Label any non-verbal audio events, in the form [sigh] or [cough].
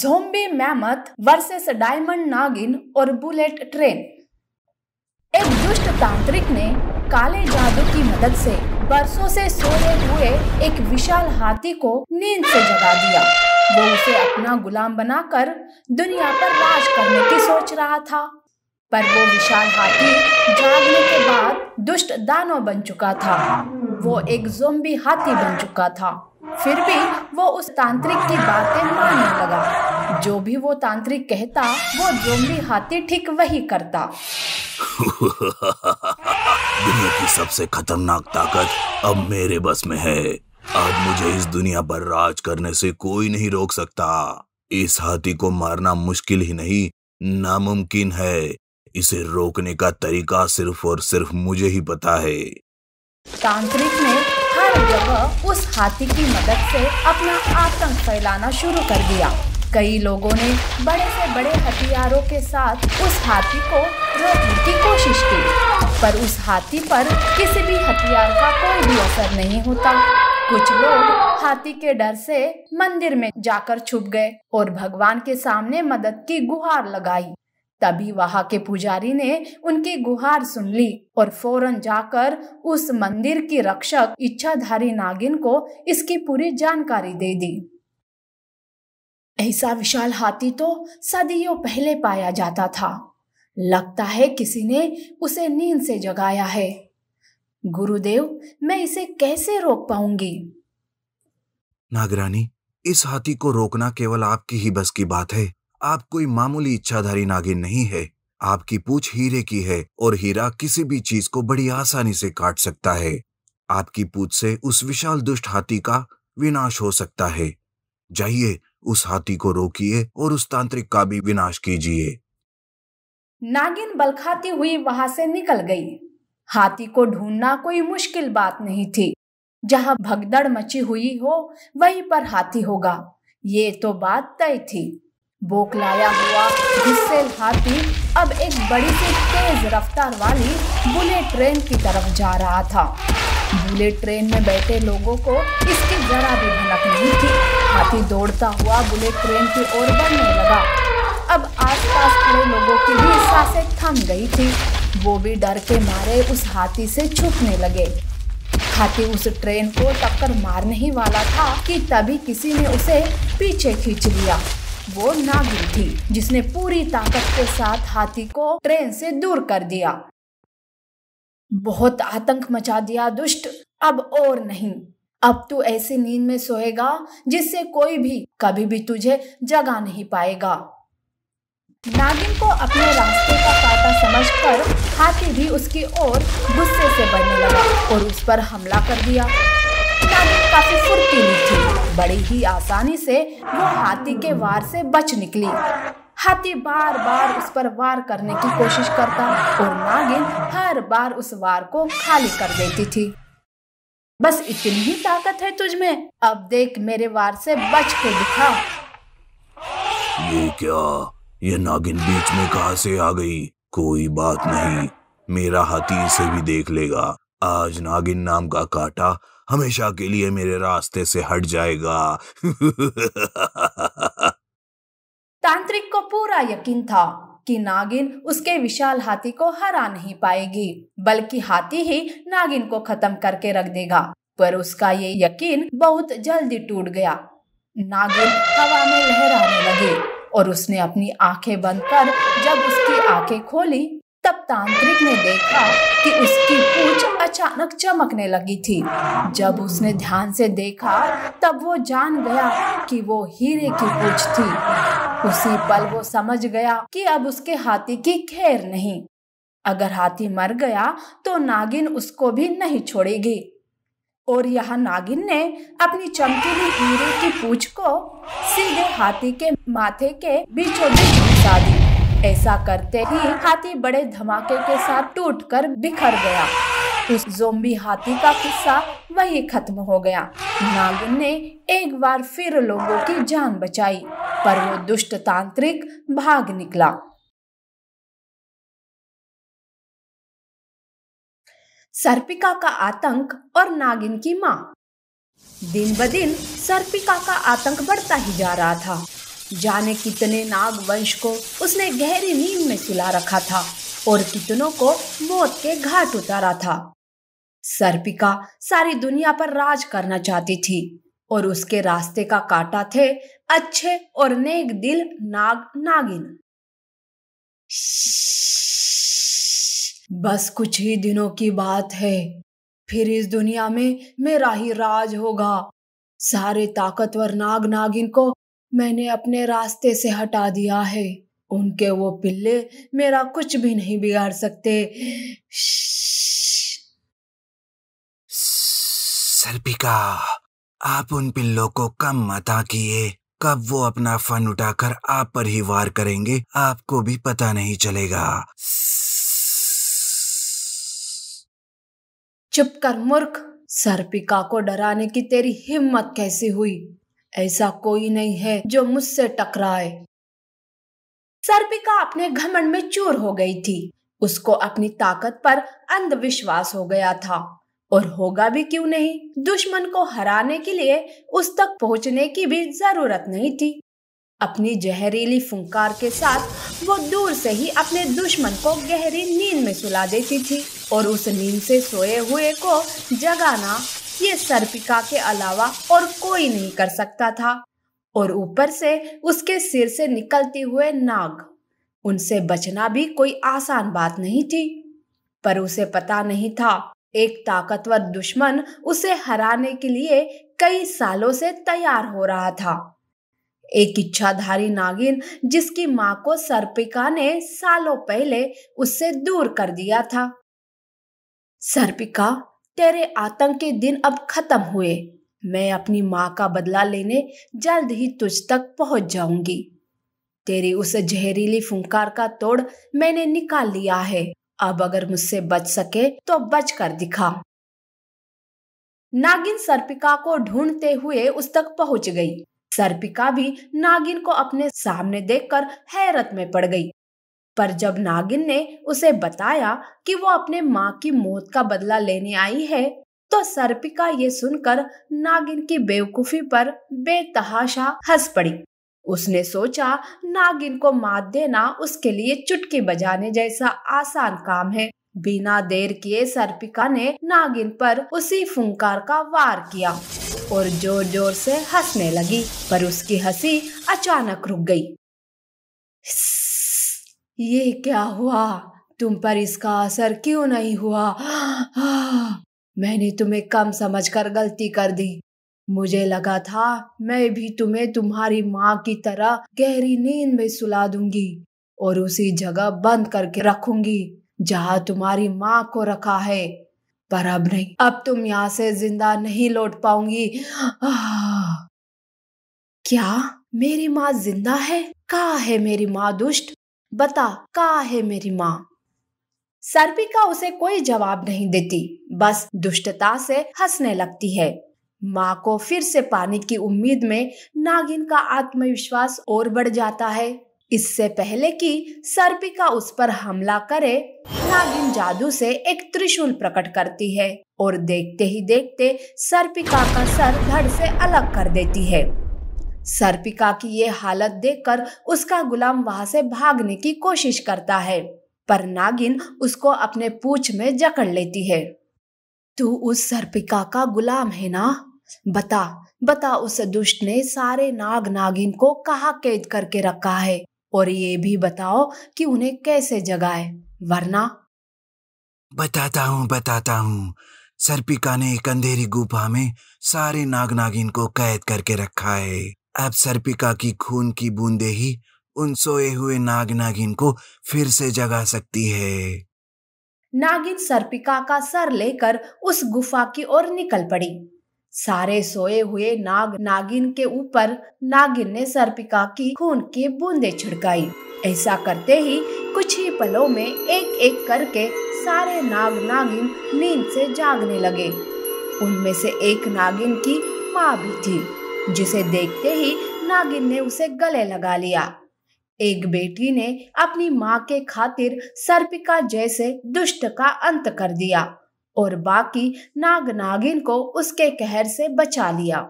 zombie mammoth versus diamond नागिन और bullet train एक दुष्ट तांत्रिक ने काले जादू की मदद से बरसों से सोए हुए एक विशाल हाथी को नींद से जगा दिया वो उसे अपना गुलाम बनाकर दुनिया पर राज करने की सोच रहा था पर वो विशाल हाथी जागने के बाद दुष्ट दानव बन चुका था वो एक जोम्बी हाथी बन चुका था फिर भी वो उस तांत्रिक की बातें मानने लगा जो भी वो तांत्रिक कहता वो जोमली हाथी ठीक वही करता दुनिया की सबसे खतरनाक ताकत अब मेरे बस में है अब मुझे इस दुनिया पर राज करने से कोई नहीं रोक सकता इस हाथी को मारना मुश्किल ही नहीं नामुमकिन है इसे रोकने का तरीका सिर्फ और सिर्फ मुझे ही पता है तांत्रिक ने हर जगह उस हाथी की मदद से अपना आतंक फैलाना शुरू कर दिया कई लोगों ने बड़े से बड़े हथियारों के साथ उस हाथी को रोकने की कोशिश की पर उस हाथी पर किसी भी हथियार का कोई भी असर नहीं होता कुछ लोग हाथी के डर से मंदिर में जाकर छुप गए और भगवान के सामने मदद की गुहार लगाई तभी वहां के पुजारी ने उनकी गुहार सुन ली और फौरन जाकर उस मंदिर की रक्षक इच्छाधारी नागिन को इसकी पूरी जानकारी दे दी ऐसा विशाल हाथी तो सदियों पहले पाया जाता था लगता है किसी ने उसे नींद से जगाया है गुरुदेव मैं इसे कैसे रोक पाऊंगी नागरानी इस हाथी को रोकना केवल आपकी ही बस की बात है आप कोई मामूली इच्छाधारी नागिन नहीं है आपकी पूछ हीरे की है और हीरा किसी भी चीज को बड़ी आसानी से काट सकता है आपकी पूछ से उस विशाल दुष्ट हाथी का विनाश हो सकता है जाइए उस हाथी को रोकिए और उस तांत्रिक का भी विनाश कीजिए नागिन बलखाती हुई वहां से निकल गई हाथी को ढूंढना कोई मुश्किल बात नहीं थी जहां भगदड़ मची हुई हो वहीं पर हाथी होगा ये तो बात तय थी बोकलाया हुआ जिससे हाथी अब एक बड़ी सी तेज रफ्तार वाली बुलेट ट्रेन की तरफ जा रहा था बुलेट ट्रेन में बैठे लोगों को इसकी जरा भी भनक नहीं काफ़ी दौड़ता हुआ बुलेट ट्रेन की ओर बढ़ने लगा अब आसपास खड़े लोगों की भी सांसें थम गई थी वो भी डर के मारे उस हाथी से छुपने लगे हाथी उस ट्रेन को टक्कर मारने ही वाला था कि तभी किसी ने उसे पीछे खींच लिया वो नागिन थी जिसने पूरी ताकत के साथ हाथी को ट्रेन से दूर कर दिया बहुत आतंक मचा दिया दुष्ट अब और नहीं अब तू ऐसी नींद में सोएगा जिससे कोई भी कभी भी तुझे जगा नहीं पाएगा नागिन को अपने रास्ते का काटा समझकर हाथी भी उसकी ओर गुस्से से बढ़ने लगा और उस पर हमला कर दिया नागिन काफी फुर्तीली थी बड़ी ही आसानी से वो हाथी के वार से बच निकली हाथी बार बार उस पर वार करने की कोशिश करता और नागिन हर बार उस वार को खाली कर देती थी बस इतनी ही ताकत है तुझमें अब देख मेरे वार से बच के दिखा ये क्या ये नागिन बीच में कहा से आ गई कोई बात नहीं मेरा हाथी इसे भी देख लेगा आज नागिन नाम का काटा हमेशा के लिए मेरे रास्ते से हट जाएगा [laughs] तांत्रिक को पूरा यकीन था कि नागिन उसके विशाल हाथी को हरा नहीं पाएगी बल्कि हाथी ही नागिन को खत्म करके रख देगा पर उसका ये यकीन बहुत जल्दी टूट गया नागिन हवा में लहराने लगे और उसने अपनी आंखें बंद कर जब उसकी आंखें खोली तब तांत्रिक ने देखा कि उसकी पूछ अचानक चमकने लगी थी जब उसने ध्यान से देखा तब वो जान गया कि वो हीरे की पूछ थी उसी पल वो समझ गया कि अब उसके हाथी की खैर नहीं अगर हाथी मर गया तो नागिन उसको भी नहीं छोड़ेगी और यह नागिन ने अपनी चमकीली हीरे की पूछ को सीधे हाथी के माथे के बीचों बीच ऐसा करते ही हाथी बड़े धमाके के साथ टूटकर बिखर गया उस जोम्बी हाथी का किस्सा वही खत्म हो गया नागिन ने एक बार फिर लोगों की जान बचाई पर वो दुष्ट तांत्रिक भाग निकला सर्पिका का आतंक और नागिन की माँ दिन ब दिन सर्पिका का आतंक बढ़ता ही जा रहा था जाने कितने नाग वंश को उसने गहरी नींद में सुला रखा था और कितनों को मौत के घाट उतारा था सर्पिका सारी दुनिया पर राज करना चाहती थी और उसके रास्ते का काटा थे अच्छे और नेक दिल नाग नागिन बस कुछ ही दिनों की बात है फिर इस दुनिया में मेरा ही राज होगा सारे ताकतवर नाग नागिन को मैंने अपने रास्ते से हटा दिया है उनके वो पिल्ले मेरा कुछ भी नहीं बिगाड़ सकते सर्पिका आप उन पिल्लों को कम मत आकिए कब वो अपना फन उठाकर आप पर ही वार करेंगे आपको भी पता नहीं चलेगा चुप कर मूर्ख सर्पिका को डराने की तेरी हिम्मत कैसे हुई ऐसा कोई नहीं है जो मुझसे टकराए सर्पिका अपने घमंड में चूर हो गई थी उसको अपनी ताकत पर अंधविश्वास हो गया था और होगा भी क्यों नहीं दुश्मन को हराने के लिए उस तक पहुंचने की भी जरूरत नहीं थी अपनी जहरीली फुंकार के साथ वो दूर से ही अपने दुश्मन को गहरी नींद में सुला देती थी और उस नींद से सोए हुए को जगाना ये सर्पिका के अलावा और कोई नहीं कर सकता था और ऊपर से उसके सिर से निकलते हुए नाग उनसे बचना भी कोई आसान बात नहीं थी पर उसे पता नहीं था एक ताकतवर दुश्मन उसे हराने के लिए कई सालों से तैयार हो रहा था एक इच्छाधारी नागिन जिसकी मां को सर्पिका ने सालों पहले उससे दूर कर दिया था सर्पिका तेरे आतंक के दिन अब खत्म हुए मैं अपनी माँ का बदला लेने जल्द ही तुझ तक पहुंच जाऊंगी तेरी उस जहरीली फुंकार का तोड़ मैंने निकाल लिया है अब अगर मुझसे बच सके तो बच कर दिखा नागिन सर्पिका को ढूंढते हुए उस तक पहुंच गई सर्पिका भी नागिन को अपने सामने देखकर हैरत में पड़ गई पर जब नागिन ने उसे बताया कि वो अपने माँ की मौत का बदला लेने आई है तो सर्पिका ये सुनकर नागिन की बेवकूफी पर बेतहाशा हंस पड़ी उसने सोचा नागिन को मात देना उसके लिए चुटकी बजाने जैसा आसान काम है बिना देर किए सर्पिका ने नागिन पर उसी फुंकार का वार किया और जोर जोर से हंसने लगी पर उसकी हंसी अचानक रुक गई ये क्या हुआ तुम पर इसका असर क्यों नहीं हुआ मैंने तुम्हें कम समझकर गलती कर दी मुझे लगा था मैं भी तुम्हें तुम्हारी माँ की तरह गहरी नींद में सुला दूंगी और उसी जगह बंद करके रखूंगी जहाँ तुम्हारी माँ को रखा है पर अब नहीं अब तुम यहाँ से जिंदा नहीं लौट पाऊंगी क्या मेरी माँ जिंदा है कहा है मेरी माँ दुष्ट बता कहा है मेरी माँ सर्पिका उसे कोई जवाब नहीं देती बस दुष्टता से हंसने लगती है माँ को फिर से पानी की उम्मीद में नागिन का आत्मविश्वास और बढ़ जाता है इससे पहले कि सर्पिका उस पर हमला करे नागिन जादू से एक त्रिशूल प्रकट करती है और देखते ही देखते सर्पिका का सर धड़ से अलग कर देती है सर्पिका की ये हालत देखकर उसका गुलाम वहां से भागने की कोशिश करता है पर नागिन उसको अपने पूछ में जकड़ लेती है तू उस सर्पिका का गुलाम है ना बता बता उस दुष्ट ने सारे नाग नागिन को कहा कैद करके रखा है और ये भी बताओ कि उन्हें कैसे जगाए वरना बताता हूँ बताता हूँ सर्पिका ने एक अंधेरी गुफा में सारे नाग नागिन को कैद करके रखा है अब सर्पिका की खून की बूंदे ही उन सोए हुए नाग नागिन को फिर से जगा सकती है नागिन सर्पिका का सर लेकर उस गुफा की ओर निकल पड़ी सारे सोए हुए नाग नागिन के ऊपर नागिन ने सर्पिका की खून की बूंदे छिड़काई ऐसा करते ही कुछ ही पलों में एक एक करके सारे नाग नागिन नींद से जागने लगे उनमें से एक नागिन की माँ भी थी जिसे देखते ही नागिन ने उसे गले लगा लिया एक बेटी ने अपनी माँ के खातिर सर्पिका जैसे दुष्ट का अंत कर दिया और बाकी नाग नागिन को उसके कहर से बचा लिया